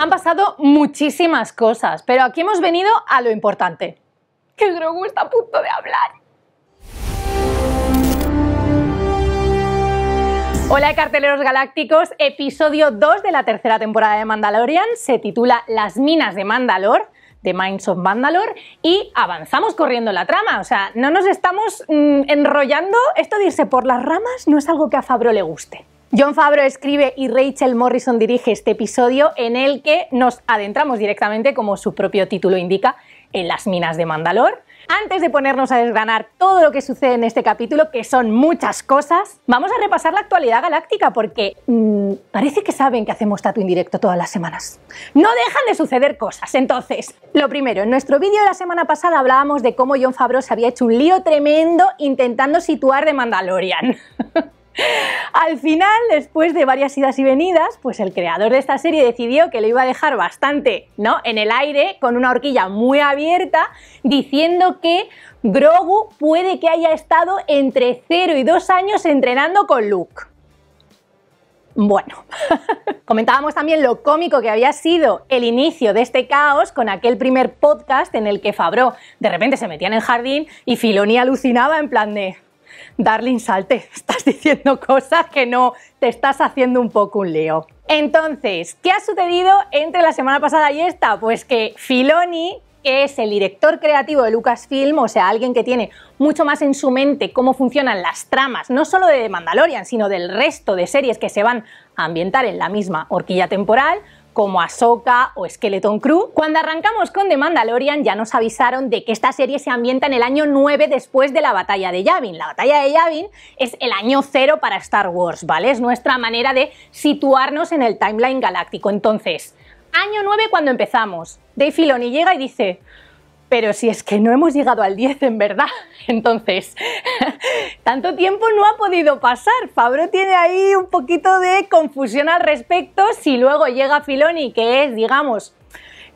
Han pasado muchísimas cosas, pero aquí hemos venido a lo importante. Que Grogu está a punto de hablar. Hola carteleros galácticos, episodio 2 de la tercera temporada de Mandalorian se titula Las minas de Mandalor, de Mines of Mandalor y avanzamos corriendo la trama, o sea, no nos estamos mm, enrollando, esto de irse por las ramas no es algo que a Fabro le guste. John Favreau escribe y Rachel Morrison dirige este episodio en el que nos adentramos directamente, como su propio título indica, en las minas de Mandalor. Antes de ponernos a desgranar todo lo que sucede en este capítulo, que son muchas cosas, vamos a repasar la actualidad galáctica porque mm, parece que saben que hacemos Tatu Indirecto todas las semanas. No dejan de suceder cosas, entonces. Lo primero, en nuestro vídeo de la semana pasada hablábamos de cómo John Favreau se había hecho un lío tremendo intentando situar de Mandalorian. Al final, después de varias idas y venidas, pues el creador de esta serie decidió que lo iba a dejar bastante, ¿no? En el aire, con una horquilla muy abierta, diciendo que Grogu puede que haya estado entre 0 y 2 años entrenando con Luke. Bueno, comentábamos también lo cómico que había sido el inicio de este caos con aquel primer podcast en el que Fabro de repente se metía en el jardín y Filoni alucinaba en plan de Darling, salte, estás diciendo cosas que no, te estás haciendo un poco un lío. Entonces, ¿qué ha sucedido entre la semana pasada y esta? Pues que Filoni, que es el director creativo de Lucasfilm, o sea, alguien que tiene mucho más en su mente cómo funcionan las tramas, no solo de Mandalorian, sino del resto de series que se van a ambientar en la misma horquilla temporal, como Ahsoka o Skeleton Crew. Cuando arrancamos con The Mandalorian ya nos avisaron de que esta serie se ambienta en el año 9 después de la batalla de Yavin. La batalla de Yavin es el año 0 para Star Wars, ¿vale? Es nuestra manera de situarnos en el timeline galáctico. Entonces, año 9 cuando empezamos, Dave Filoni llega y dice pero si es que no hemos llegado al 10 en verdad, entonces tanto tiempo no ha podido pasar. Fabro tiene ahí un poquito de confusión al respecto si luego llega Filoni, que es, digamos,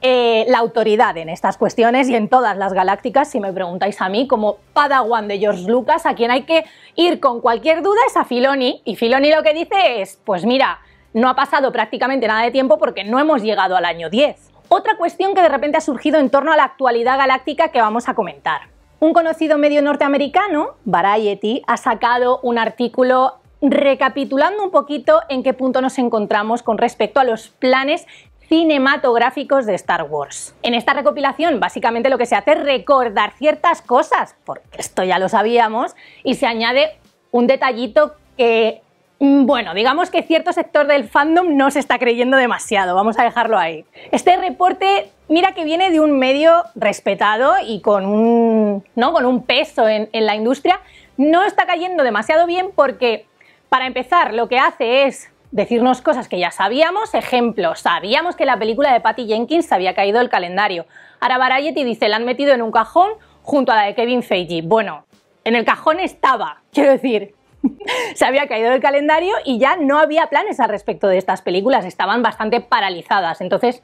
eh, la autoridad en estas cuestiones y en todas las galácticas, si me preguntáis a mí, como Padawan de George Lucas, a quien hay que ir con cualquier duda es a Filoni. Y Filoni lo que dice es, pues mira, no ha pasado prácticamente nada de tiempo porque no hemos llegado al año 10. Otra cuestión que de repente ha surgido en torno a la actualidad galáctica que vamos a comentar. Un conocido medio norteamericano, Variety, ha sacado un artículo recapitulando un poquito en qué punto nos encontramos con respecto a los planes cinematográficos de Star Wars. En esta recopilación básicamente lo que se hace es recordar ciertas cosas, porque esto ya lo sabíamos, y se añade un detallito que Mm, bueno, digamos que cierto sector del fandom no se está creyendo demasiado, vamos a dejarlo ahí. Este reporte, mira que viene de un medio respetado y con un, peso en, la industria, no está cayendo demasiado bien porque, para empezar, lo que hace es decirnos cosas que ya sabíamos. Ejemplo, sabíamos que la película de Patty Jenkins había caído el calendario. Ahora Variety dice, la han metido en un cajón junto a la de Kevin Feige. Bueno, en el cajón estaba, quiero decir, se había caído del calendario y ya no había planes al respecto de estas películas, estaban bastante paralizadas. Entonces,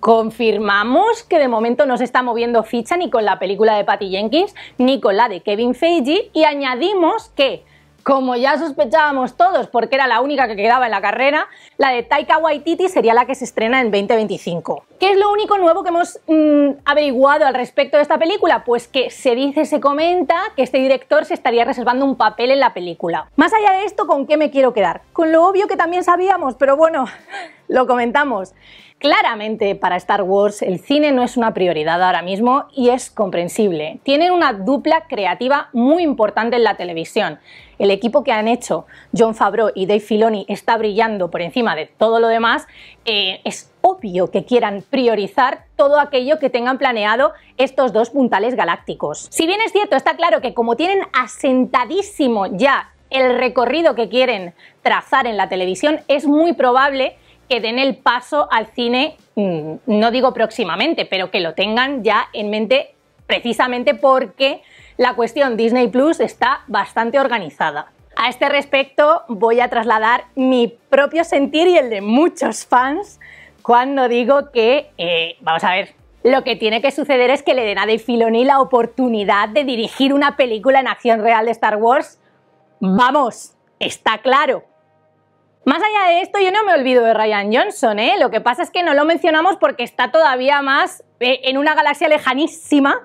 confirmamos que de momento no se está moviendo ficha ni con la película de Patty Jenkins ni con la de Kevin Feige y añadimos que como ya sospechábamos todos, porque era la única que quedaba en la carrera, la de Taika Waititi sería la que se estrena en 2025. ¿Qué es lo único nuevo que hemos mm, averiguado al respecto de esta película? Pues que se dice, se comenta que este director se estaría reservando un papel en la película. Más allá de esto, ¿con qué me quiero quedar? Con lo obvio que también sabíamos, pero bueno, lo comentamos. Claramente para Star Wars el cine no es una prioridad ahora mismo y es comprensible. Tienen una dupla creativa muy importante en la televisión. El equipo que han hecho John Favreau y Dave Filoni está brillando por encima de todo lo demás. Eh, es obvio que quieran priorizar todo aquello que tengan planeado estos dos puntales galácticos. Si bien es cierto, está claro que como tienen asentadísimo ya el recorrido que quieren trazar en la televisión, es muy probable que den el paso al cine, mm, no digo próximamente, pero que lo tengan ya en mente precisamente porque la cuestión Disney Plus está bastante organizada. A este respecto voy a trasladar mi propio sentir y el de muchos fans cuando digo que, eh, vamos a ver, lo que tiene que suceder es que le den a De Filoni la oportunidad de dirigir una película en acción real de Star Wars. Vamos, está claro. Más allá de esto, yo no me olvido de Ryan Johnson, ¿eh? Lo que pasa es que no lo mencionamos porque está todavía más eh, en una galaxia lejanísima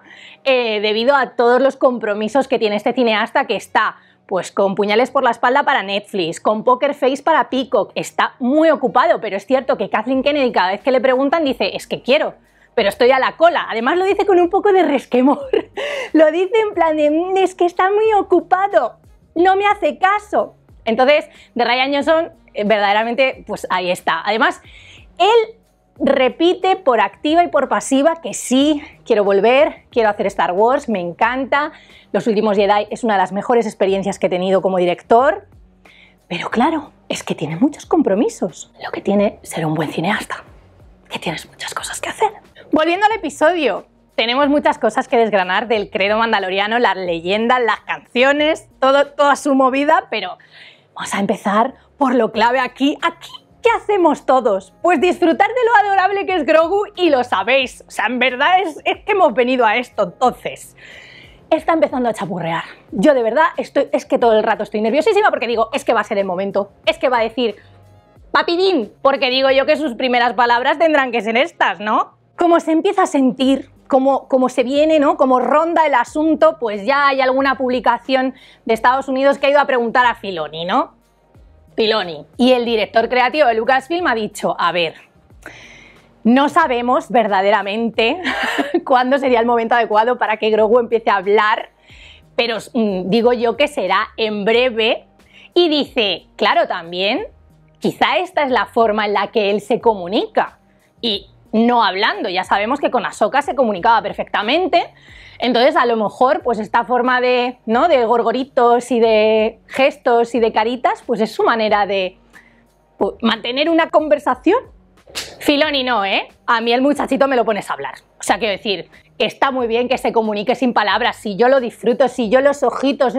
eh, debido a todos los compromisos que tiene este cineasta que está pues con Puñales por la espalda para Netflix, con Poker Face para Peacock, está muy ocupado, pero es cierto que Kathleen Kennedy cada vez que le preguntan dice, es que quiero, pero estoy a la cola. Además lo dice con un poco de resquemor, lo dice en plan de, mm, es que está muy ocupado, no me hace caso. Entonces, de Ryan Johnson eh, verdaderamente, pues ahí está. Además, él repite por activa y por pasiva que sí, quiero volver, quiero hacer Star Wars, me encanta. Los últimos Jedi es una de las mejores experiencias que he tenido como director. Pero claro, es que tiene muchos compromisos. Lo que tiene ser un buen cineasta, que tienes muchas cosas que hacer. Volviendo al episodio, tenemos muchas cosas que desgranar del credo mandaloriano, las leyendas, las canciones, toda su movida, pero vamos a empezar por lo clave aquí, aquí ¿qué hacemos todos? Pues disfrutar de lo adorable que es Grogu y lo sabéis. O sea, en verdad es, que hemos venido a esto entonces. Está empezando a chapurrear. Yo de verdad estoy, es que todo el rato estoy nerviosísima porque digo, es que va a ser el momento, es que va a decir, papidín, porque digo yo que sus primeras palabras tendrán que ser estas, ¿no? Como se empieza a sentir, como, como se viene, ¿no? Como ronda el asunto, pues ya hay alguna publicación de Estados Unidos que ha ido a preguntar a Filoni, ¿no? Piloni Y el director creativo de Lucasfilm ha dicho, a ver, no sabemos verdaderamente cuándo sería el momento adecuado para que Grogu empiece a hablar, pero mm, digo yo que será en breve. Y dice, claro, también, quizá esta es la forma en la que él se comunica. Y no hablando. Ya sabemos que con Ahsoka se comunicaba perfectamente. Entonces, a lo mejor, pues esta forma de, ¿no? de gorgoritos y de gestos y de caritas, pues es su manera de pues, mantener una conversación. Filoni no, ¿eh? A mí el muchachito me lo pones a hablar. O sea, quiero decir, está muy bien que se comunique sin palabras, si yo lo disfruto, si yo los ojitos,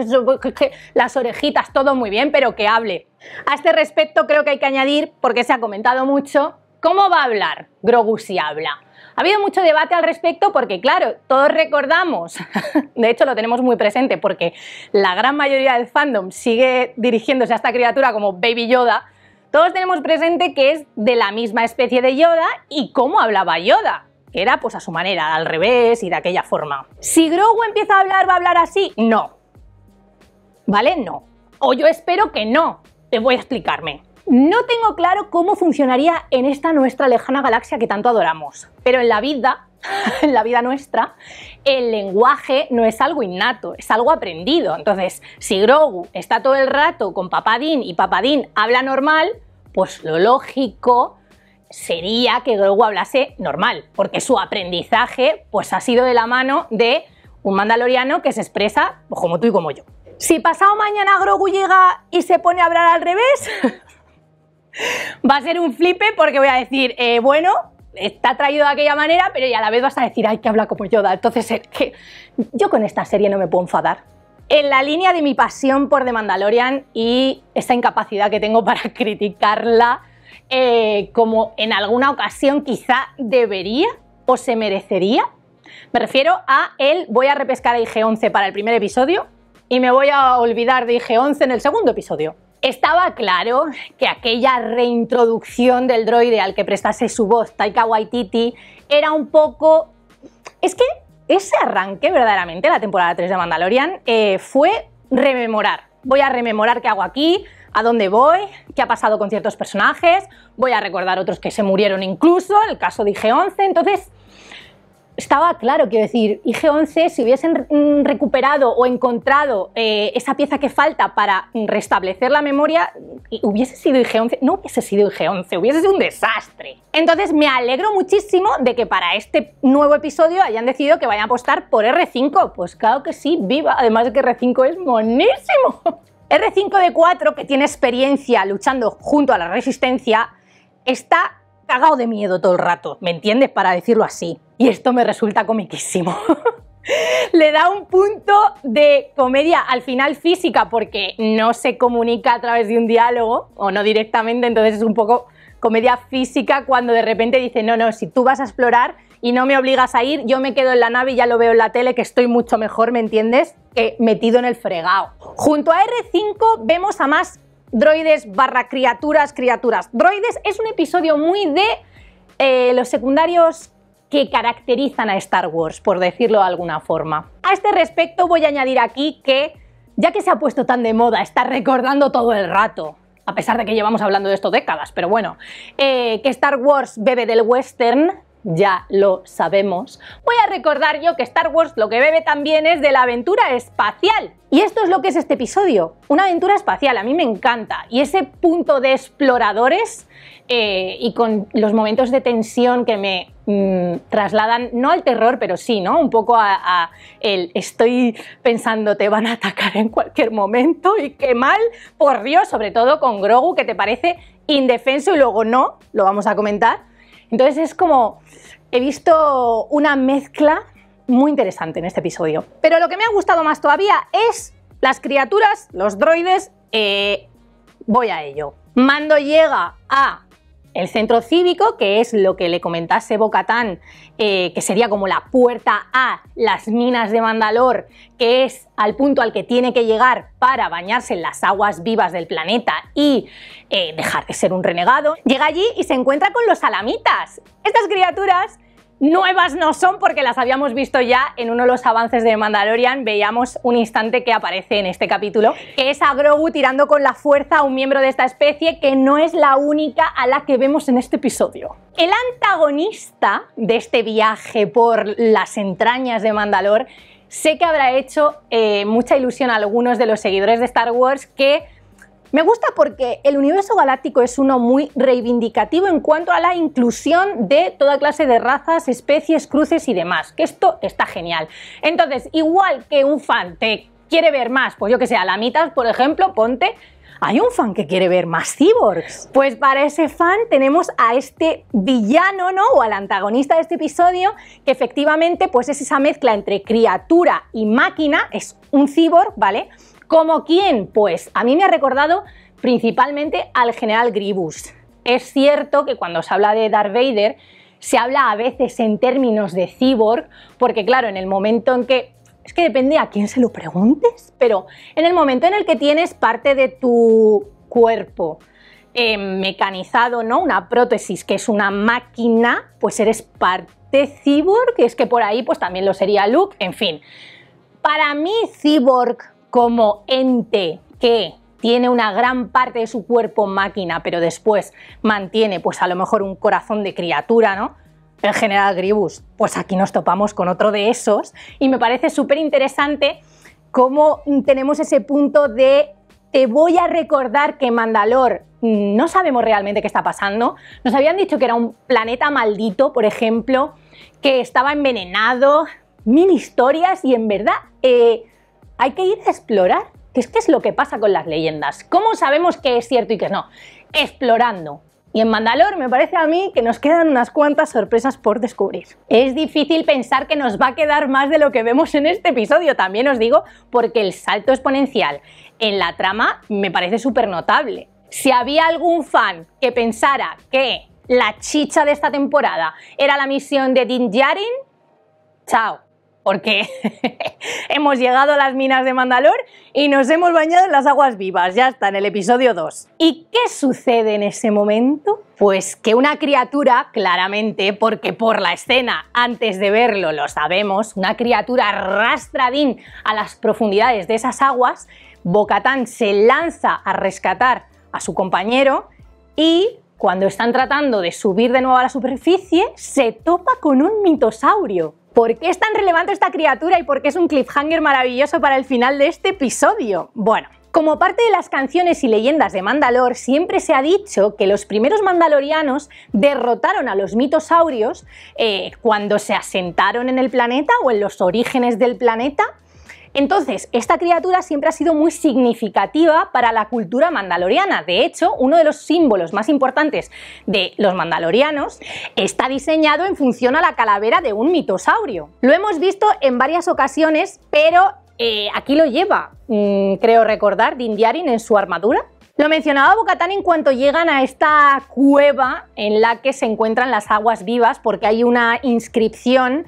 las orejitas, todo muy bien, pero que hable. A este respecto creo que hay que añadir, porque se ha comentado mucho, ¿cómo va a hablar? Grogu si habla. Ha habido mucho debate al respecto porque, claro, todos recordamos, de hecho lo tenemos muy presente porque la gran mayoría del fandom sigue dirigiéndose a esta criatura como Baby Yoda, todos tenemos presente que es de la misma especie de Yoda y cómo hablaba Yoda. Que era pues a su manera, al revés y de aquella forma. Si Grogu empieza a hablar, ¿va a hablar así? No. ¿Vale? No. O yo espero que no. Te voy a explicarme. No tengo claro cómo funcionaría en esta nuestra lejana galaxia que tanto adoramos, pero en la vida, en la vida nuestra, el lenguaje no es algo innato, es algo aprendido. Entonces, si Grogu está todo el rato con Papadín y Papadín habla normal, pues lo lógico sería que Grogu hablase normal, porque su aprendizaje pues ha sido de la mano de un mandaloriano que se expresa como tú y como yo. Si pasado mañana Grogu llega y se pone a hablar al revés, Va a ser un flipe porque voy a decir, eh, bueno, está traído de aquella manera, pero y a la vez vas a decir, ay, que habla como Yoda. Entonces, es que yo con esta serie no me puedo enfadar. En la línea de mi pasión por The Mandalorian y esa incapacidad que tengo para criticarla, eh, como en alguna ocasión quizá debería o se merecería, me refiero a el voy a repescar a IG-11 para el primer episodio y me voy a olvidar de IG-11 en el segundo episodio. Estaba claro que aquella reintroducción del droide al que prestase su voz Taika Waititi era un poco... Es que ese arranque verdaderamente, la temporada 3 de Mandalorian, eh, fue rememorar. Voy a rememorar qué hago aquí, a dónde voy, qué ha pasado con ciertos personajes, voy a recordar otros que se murieron incluso, el caso de 11 entonces estaba claro, quiero decir, IG-11, si hubiesen mm, recuperado o encontrado eh, esa pieza que falta para restablecer la memoria, hubiese sido IG-11, no hubiese sido IG-11, hubiese sido un desastre. Entonces me alegro muchísimo de que para este nuevo episodio hayan decidido que vayan a apostar por R5, pues claro que sí, viva, además de que R5 es monísimo. R5 de 4, que tiene experiencia luchando junto a la resistencia, está cagado de miedo todo el rato, ¿me entiendes? Para decirlo así. Y esto me resulta comiquísimo. Le da un punto de comedia al final física porque no se comunica a través de un diálogo o no directamente, entonces es un poco comedia física cuando de repente dice, no, no, si tú vas a explorar y no me obligas a ir, yo me quedo en la nave y ya lo veo en la tele, que estoy mucho mejor, ¿me entiendes? Que metido en el fregado. Junto a R5 vemos a más droides barra criaturas, criaturas. Droides es un episodio muy de eh, los secundarios que caracterizan a Star Wars, por decirlo de alguna forma. A este respecto voy a añadir aquí que, ya que se ha puesto tan de moda está recordando todo el rato, a pesar de que llevamos hablando de esto décadas, pero bueno, eh, que Star Wars bebe del western, ya lo sabemos, voy a recordar yo que Star Wars lo que bebe también es de la aventura espacial. Y esto es lo que es este episodio, una aventura espacial, a mí me encanta. Y ese punto de exploradores eh, y con los momentos de tensión que me mm, trasladan, no al terror, pero sí, ¿no? Un poco a, el estoy pensando te van a atacar en cualquier momento y qué mal, por Dios, sobre todo con Grogu que te parece indefenso y luego no, lo vamos a comentar entonces es como, he visto una mezcla muy interesante en este episodio. Pero lo que me ha gustado más todavía es las criaturas, los droides, eh, voy a ello. Mando llega a el centro cívico, que es lo que le comentase Bocatán, eh, que sería como la puerta a las minas de Mandalor, que es al punto al que tiene que llegar para bañarse en las aguas vivas del planeta y eh, dejar de ser un renegado, llega allí y se encuentra con los alamitas. Estas criaturas Nuevas no son porque las habíamos visto ya en uno de los avances de Mandalorian, veíamos un instante que aparece en este capítulo, que es a Grogu tirando con la fuerza a un miembro de esta especie que no es la única a la que vemos en este episodio. El antagonista de este viaje por las entrañas de Mandalor sé que habrá hecho eh, mucha ilusión a algunos de los seguidores de Star Wars que me gusta porque el universo galáctico es uno muy reivindicativo en cuanto a la inclusión de toda clase de razas, especies, cruces y demás, que esto está genial. Entonces, igual que un fan te quiere ver más, pues yo que sé, a la mitad, por ejemplo, ponte hay un fan que quiere ver más cyborgs. Pues para ese fan tenemos a este villano, ¿no? O al antagonista de este episodio, que efectivamente pues es esa mezcla entre criatura y máquina, es un cyborg, ¿vale? ¿Como quién? Pues a mí me ha recordado principalmente al general Gribus. Es cierto que cuando se habla de Darth Vader se habla a veces en términos de cyborg, porque claro, en el momento en que es que depende a quién se lo preguntes, pero en el momento en el que tienes parte de tu cuerpo eh, mecanizado, ¿no? Una prótesis que es una máquina, pues eres parte cyborg, que es que por ahí pues también lo sería Luke, en fin. Para mí cyborg como ente que tiene una gran parte de su cuerpo máquina, pero después mantiene pues a lo mejor un corazón de criatura, ¿no? El general Gribus, pues aquí nos topamos con otro de esos y me parece súper interesante cómo tenemos ese punto de te voy a recordar que Mandalor no sabemos realmente qué está pasando. Nos habían dicho que era un planeta maldito, por ejemplo, que estaba envenenado, mil historias y en verdad eh, hay que ir a explorar. ¿Qué es, qué es lo que pasa con las leyendas? ¿Cómo sabemos qué es cierto y qué no? Explorando. Y en Mandalor me parece a mí que nos quedan unas cuantas sorpresas por descubrir. Es difícil pensar que nos va a quedar más de lo que vemos en este episodio, también os digo, porque el salto exponencial en la trama me parece súper notable. Si había algún fan que pensara que la chicha de esta temporada era la misión de Din Djarin, chao porque hemos llegado a las minas de Mandalor y nos hemos bañado en las aguas vivas, ya está, en el episodio 2. ¿Y qué sucede en ese momento? Pues que una criatura, claramente, porque por la escena, antes de verlo lo sabemos, una criatura arrastradín a las profundidades de esas aguas, Bocatán se lanza a rescatar a su compañero y cuando están tratando de subir de nuevo a la superficie, se topa con un mitosaurio. ¿Por qué es tan relevante esta criatura y por qué es un cliffhanger maravilloso para el final de este episodio? Bueno, como parte de las canciones y leyendas de Mandalor, siempre se ha dicho que los primeros mandalorianos derrotaron a los mitosaurios eh, cuando se asentaron en el planeta o en los orígenes del planeta entonces, esta criatura siempre ha sido muy significativa para la cultura mandaloriana. De hecho, uno de los símbolos más importantes de los mandalorianos está diseñado en función a la calavera de un mitosaurio. Lo hemos visto en varias ocasiones, pero eh, aquí lo lleva, mm, creo recordar, Din en su armadura. Lo mencionaba Bocatán en cuanto llegan a esta cueva en la que se encuentran las aguas vivas, porque hay una inscripción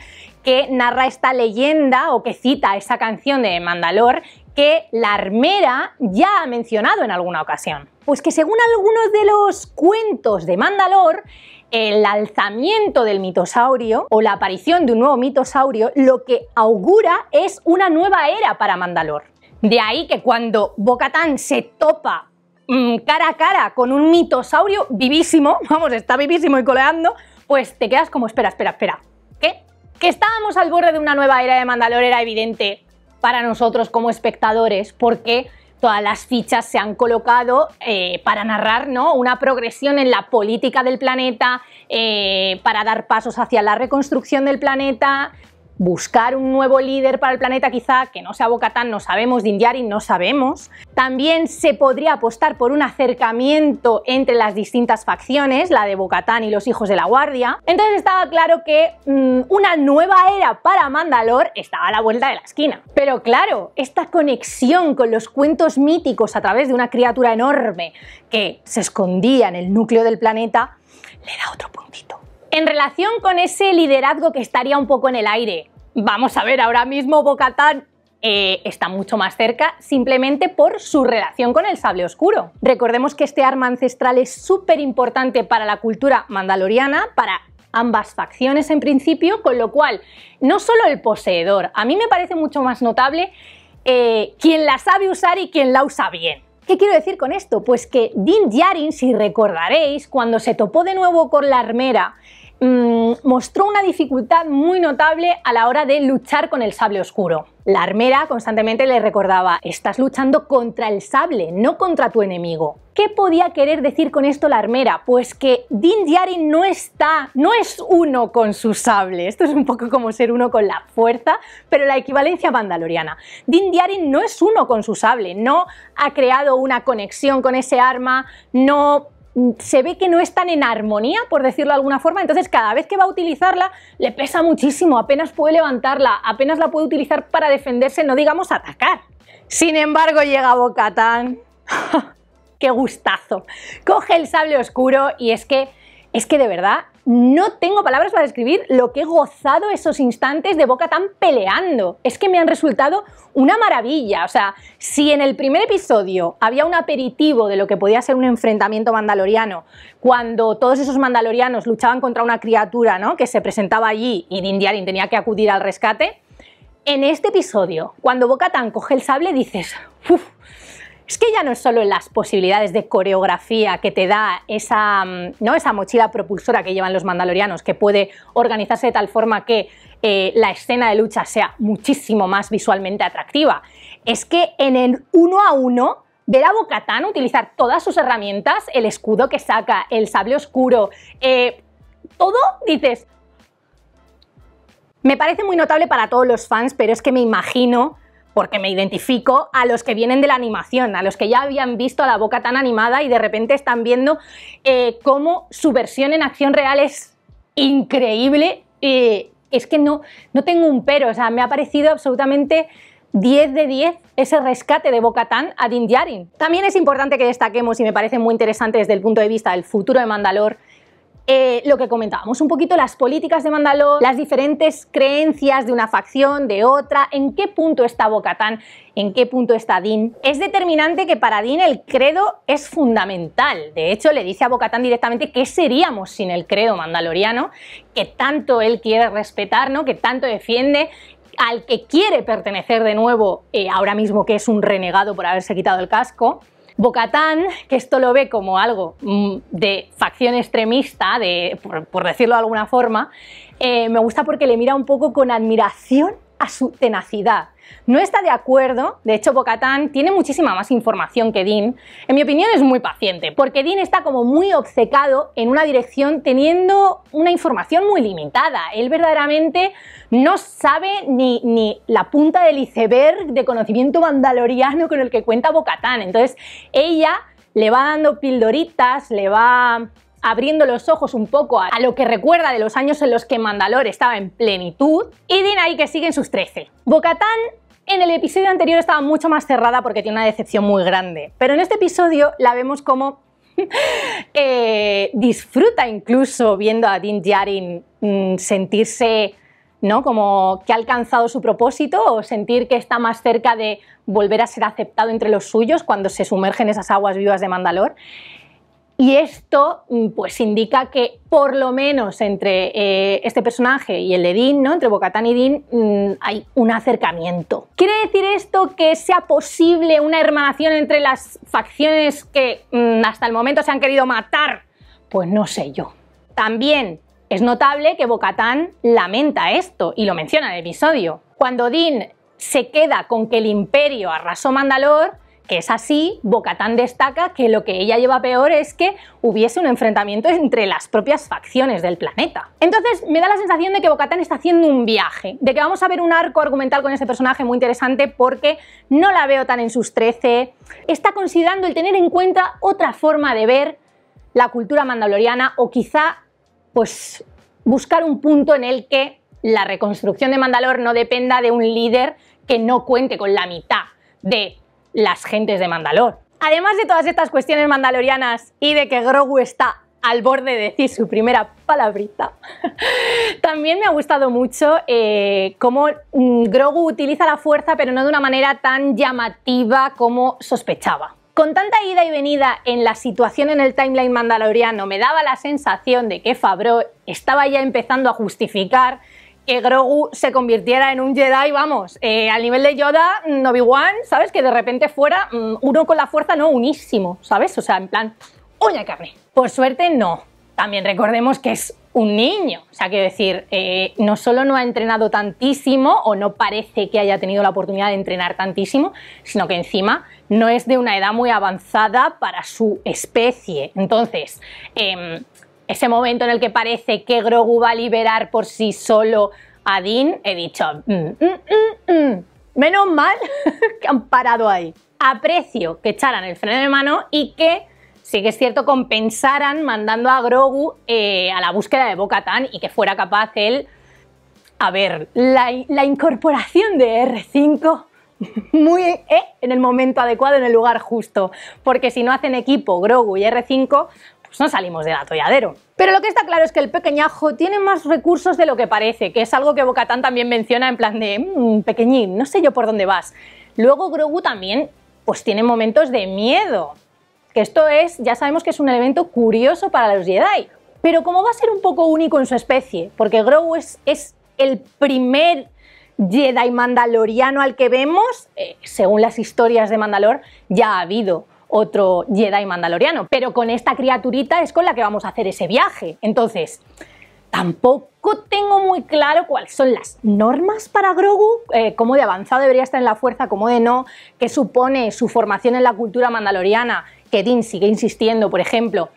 que narra esta leyenda o que cita esa canción de Mandalor que la armera ya ha mencionado en alguna ocasión. Pues que según algunos de los cuentos de Mandalor, el alzamiento del mitosaurio o la aparición de un nuevo mitosaurio lo que augura es una nueva era para Mandalor. De ahí que cuando Bocatán se topa mm, cara a cara con un mitosaurio vivísimo, vamos, está vivísimo y coleando, pues te quedas como espera, espera, espera. Que estábamos al borde de una nueva era de Mandalor era evidente para nosotros como espectadores, porque todas las fichas se han colocado eh, para narrar ¿no? una progresión en la política del planeta, eh, para dar pasos hacia la reconstrucción del planeta, buscar un nuevo líder para el planeta, quizá que no sea Bocatán, no sabemos, Dindiari, no sabemos. También se podría apostar por un acercamiento entre las distintas facciones, la de Bocatán y los hijos de la Guardia. Entonces estaba claro que mm, una nueva era para Mandalor estaba a la vuelta de la esquina. Pero claro, esta conexión con los cuentos míticos a través de una criatura enorme que se escondía en el núcleo del planeta le da otro puntito. En relación con ese liderazgo que estaría un poco en el aire, vamos a ver, ahora mismo Bocatán eh, está mucho más cerca simplemente por su relación con el sable oscuro. Recordemos que este arma ancestral es súper importante para la cultura mandaloriana, para ambas facciones en principio, con lo cual no solo el poseedor, a mí me parece mucho más notable eh, quien la sabe usar y quien la usa bien. ¿Qué quiero decir con esto? Pues que Din Djarin, si recordaréis, cuando se topó de nuevo con la armera, mm, mostró una dificultad muy notable a la hora de luchar con el sable oscuro. La armera constantemente le recordaba, estás luchando contra el sable, no contra tu enemigo. ¿Qué podía querer decir con esto la armera? Pues que Din Djarin no está, no es uno con su sable. Esto es un poco como ser uno con la fuerza, pero la equivalencia mandaloriana. Din Djarin no es uno con su sable, no ha creado una conexión con ese arma, no Mm, se ve que no están en armonía, por decirlo de alguna forma, entonces cada vez que va a utilizarla le pesa muchísimo, apenas puede levantarla, apenas la puede utilizar para defenderse, no digamos atacar. Sin embargo, llega Bocatán. ¡Qué gustazo! Coge el sable oscuro y es que, es que de verdad no tengo palabras para describir lo que he gozado esos instantes de Boca tan peleando. Es que me han resultado una maravilla. O sea, si en el primer episodio había un aperitivo de lo que podía ser un enfrentamiento mandaloriano, cuando todos esos mandalorianos luchaban contra una criatura ¿no? que se presentaba allí y Din Djarin tenía que acudir al rescate, en este episodio, cuando Boca tan coge el sable, dices, es que ya no es solo en las posibilidades de coreografía que te da esa, mm, ¿no? esa mochila propulsora que llevan los mandalorianos, que puede organizarse de tal forma que eh, la escena de lucha sea muchísimo más visualmente atractiva. Es que en el uno a uno ver a Bocatán utilizar todas sus herramientas, el escudo que saca, el sable oscuro, eh, todo, dices. Me parece muy notable para todos los fans, pero es que me imagino porque me identifico a los que vienen de la animación, a los que ya habían visto a la boca tan animada y de repente están viendo eh, cómo su versión en acción real es increíble. Eh, es que no, no tengo un pero, o sea, me ha parecido absolutamente 10 de 10 ese rescate de Bocatán a Din Djarin. También es importante que destaquemos, y me parece muy interesante desde el punto de vista del futuro de Mandalor, eh, lo que comentábamos, un poquito las políticas de Mandalor, las diferentes creencias de una facción, de otra, en qué punto está Bocatán, en qué punto está Dean? Es determinante que para Dean el credo es fundamental. De hecho, le dice a Bocatán directamente qué seríamos sin el credo mandaloriano, que tanto él quiere respetar, ¿no? que tanto defiende, al que quiere pertenecer de nuevo, eh, ahora mismo que es un renegado por haberse quitado el casco. Bocatán, que esto lo ve como algo mm, de facción extremista, de, por, decirlo de alguna forma, eh, me gusta porque le mira un poco con admiración a su tenacidad no está de acuerdo, de hecho Bocatán tiene muchísima más información que Dean, en mi opinión es muy paciente, porque Dean está como muy obcecado en una dirección teniendo una información muy limitada, él verdaderamente no sabe ni, ni la punta del iceberg de conocimiento mandaloriano con el que cuenta Bocatán, entonces ella le va dando pildoritas, le va abriendo los ojos un poco a, lo que recuerda de los años en los que Mandalor estaba en plenitud, y de ahí que siguen sus 13. Bocatán en el episodio anterior estaba mucho más cerrada porque tiene una decepción muy grande, pero en este episodio la vemos como eh, disfruta incluso viendo a Din Jarin mm, sentirse ¿no? como que ha alcanzado su propósito o sentir que está más cerca de volver a ser aceptado entre los suyos cuando se sumergen esas aguas vivas de Mandalor. Y esto mm, pues indica que por lo menos entre eh, este personaje y el de Dean, ¿no? entre Bocatán y Dean, mm, hay un acercamiento. ¿Quiere decir esto que sea posible una hermanación entre las facciones que mm, hasta el momento se han querido matar? Pues no sé yo. También es notable que Bocatán lamenta esto y lo menciona en el episodio. Cuando Dean se queda con que el imperio arrasó Mandalor, que es así, Bocatán destaca que lo que ella lleva peor es que hubiese un enfrentamiento entre las propias facciones del planeta. Entonces me da la sensación de que Bocatán está haciendo un viaje, de que vamos a ver un arco argumental con este personaje muy interesante porque no la veo tan en sus 13, está considerando el tener en cuenta otra forma de ver la cultura mandaloriana o quizá pues buscar un punto en el que la reconstrucción de Mandalor no dependa de un líder que no cuente con la mitad de las gentes de Mandalor. Además de todas estas cuestiones mandalorianas y de que Grogu está al borde de decir su primera palabrita. También me ha gustado mucho eh, cómo mm, Grogu utiliza la fuerza, pero no de una manera tan llamativa como sospechaba. Con tanta ida y venida en la situación en el timeline mandaloriano, me daba la sensación de que Fabro estaba ya empezando a justificar que Grogu se convirtiera en un Jedi, vamos, eh, al nivel de Yoda, mm, Obi-Wan, ¿sabes? Que de repente fuera mm, uno con la fuerza, no, unísimo, ¿sabes? O sea, en plan, uña carne. Por suerte, no. También recordemos que es un niño. O sea, quiero decir, eh, no solo no ha entrenado tantísimo o no parece que haya tenido la oportunidad de entrenar tantísimo, sino que encima no es de una edad muy avanzada para su especie. Entonces, eh, ese momento en el que parece que Grogu va a liberar por sí solo a Dean, he dicho, mm, mm, mm, menos mal que han parado ahí. Aprecio que echaran el freno de mano y que, sí que es cierto, compensaran mandando a Grogu eh, a la búsqueda de Bocatan y que fuera capaz él... A ver, la, incorporación de R5 muy eh, en el momento adecuado, en el lugar justo, porque si no hacen equipo Grogu y R5, pues no salimos del atolladero. Pero lo que está claro es que el pequeñajo tiene más recursos de lo que parece, que es algo que Bocatán también menciona en plan de mm, pequeñín, no sé yo por dónde vas. Luego Grogu también pues tiene momentos de miedo, que esto es, ya sabemos que es un elemento curioso para los Jedi, pero como va a ser un poco único en su especie, porque Grogu es, el primer Jedi mandaloriano al que vemos, eh, según las historias de Mandalor, ya ha habido otro Jedi mandaloriano, pero con esta criaturita es con la que vamos a hacer ese viaje. Entonces, tampoco tengo muy claro cuáles son las normas para Grogu, eh, cómo de avanzado debería estar en la fuerza, cómo de no, qué supone su formación en la cultura mandaloriana, que Dean sigue insistiendo, por ejemplo,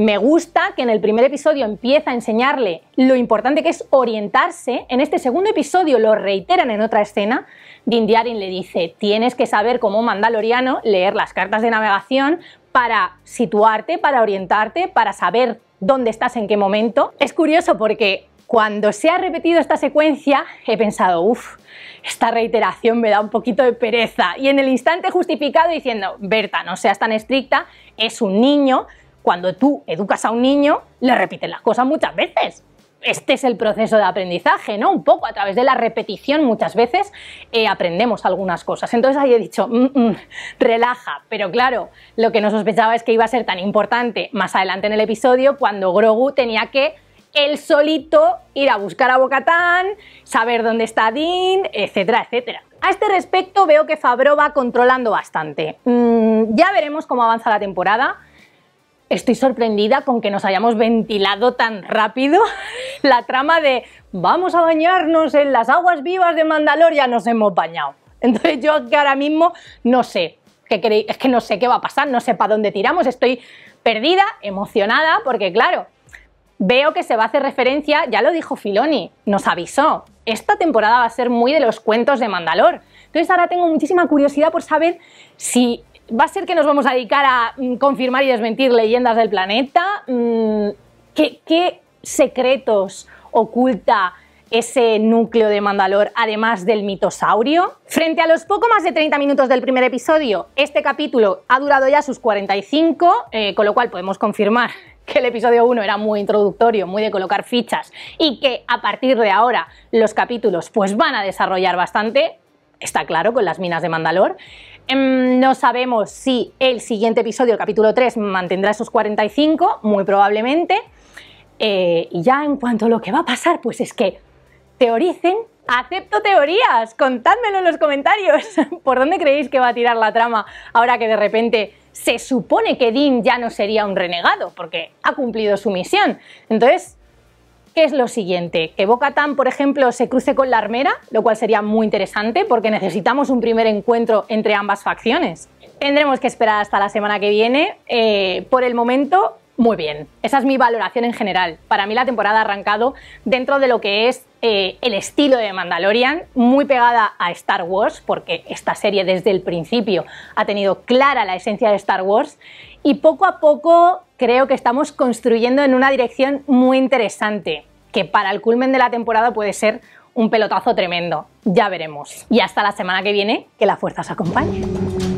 me gusta que en el primer episodio empieza a enseñarle lo importante que es orientarse. En este segundo episodio lo reiteran en otra escena. Din Djarin le dice, tienes que saber como mandaloriano leer las cartas de navegación para situarte, para orientarte, para saber dónde estás en qué momento. Es curioso porque cuando se ha repetido esta secuencia he pensado, uff, esta reiteración me da un poquito de pereza. Y en el instante justificado diciendo, Berta, no seas tan estricta, es un niño, cuando tú educas a un niño, le repiten las cosas muchas veces. Este es el proceso de aprendizaje, ¿no? Un poco a través de la repetición muchas veces eh, aprendemos algunas cosas. Entonces ahí he dicho, mm, mm, relaja, pero claro, lo que no sospechaba es que iba a ser tan importante más adelante en el episodio cuando Grogu tenía que él solito ir a buscar a Bocatán, saber dónde está Dean, etcétera, etcétera. A este respecto veo que Fabro va controlando bastante. Mm, ya veremos cómo avanza la temporada estoy sorprendida con que nos hayamos ventilado tan rápido la trama de vamos a bañarnos en las aguas vivas de Mandalor ya nos hemos bañado. Entonces yo que ahora mismo no sé, ¿qué es que no sé qué va a pasar, no sé para dónde tiramos, estoy perdida, emocionada, porque claro, veo que se va a hacer referencia, ya lo dijo Filoni, nos avisó, esta temporada va a ser muy de los cuentos de Mandalor. Entonces ahora tengo muchísima curiosidad por saber si va a ser que nos vamos a dedicar a mm, confirmar y desmentir leyendas del planeta. Mm, ¿Qué, secretos oculta ese núcleo de Mandalor, además del mitosaurio. Frente a los poco más de 30 minutos del primer episodio, este capítulo ha durado ya sus 45, eh, con lo cual podemos confirmar que el episodio 1 era muy introductorio, muy de colocar fichas, y que a partir de ahora los capítulos pues van a desarrollar bastante, está claro con las minas de Mandalor. Em, no sabemos si el siguiente episodio, el capítulo 3, mantendrá esos 45, muy probablemente. Eh, y ya en cuanto a lo que va a pasar, pues es que teoricen, acepto teorías, contádmelo en los comentarios. ¿Por dónde creéis que va a tirar la trama ahora que de repente se supone que Dean ya no sería un renegado porque ha cumplido su misión? Entonces, ¿Qué es lo siguiente? Que Bocatán, por ejemplo, se cruce con la Armera, lo cual sería muy interesante porque necesitamos un primer encuentro entre ambas facciones. Tendremos que esperar hasta la semana que viene. Eh, por el momento, muy bien. Esa es mi valoración en general. Para mí la temporada ha arrancado dentro de lo que es eh, el estilo de Mandalorian, muy pegada a Star Wars, porque esta serie desde el principio ha tenido clara la esencia de Star Wars y poco a poco creo que estamos construyendo en una dirección muy interesante, que para el culmen de la temporada puede ser un pelotazo tremendo. Ya veremos. Y hasta la semana que viene, que la fuerza os acompañe.